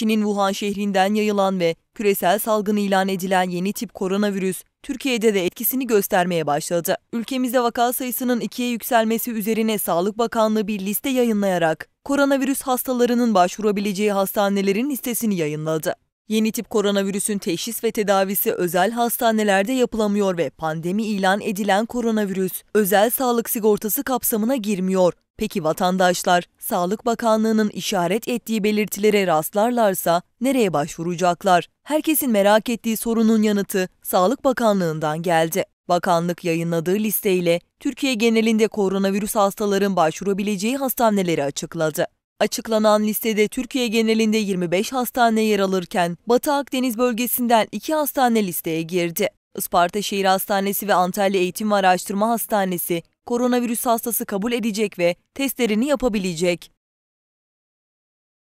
Çin'in Wuhan şehrinden yayılan ve küresel salgın ilan edilen yeni tip koronavirüs Türkiye'de de etkisini göstermeye başladı. Ülkemizde vaka sayısının ikiye yükselmesi üzerine Sağlık Bakanlığı bir liste yayınlayarak koronavirüs hastalarının başvurabileceği hastanelerin listesini yayınladı. Yeni tip koronavirüsün teşhis ve tedavisi özel hastanelerde yapılamıyor ve pandemi ilan edilen koronavirüs özel sağlık sigortası kapsamına girmiyor. Peki vatandaşlar Sağlık Bakanlığı'nın işaret ettiği belirtilere rastlarlarsa nereye başvuracaklar? Herkesin merak ettiği sorunun yanıtı Sağlık Bakanlığı'ndan geldi. Bakanlık yayınladığı listeyle Türkiye genelinde koronavirüs hastaların başvurabileceği hastaneleri açıkladı. Açıklanan listede Türkiye genelinde 25 hastane yer alırken Batı Akdeniz bölgesinden 2 hastane listeye girdi. Isparta Şehir Hastanesi ve Antalya Eğitim ve Araştırma Hastanesi koronavirüs hastası kabul edecek ve testlerini yapabilecek.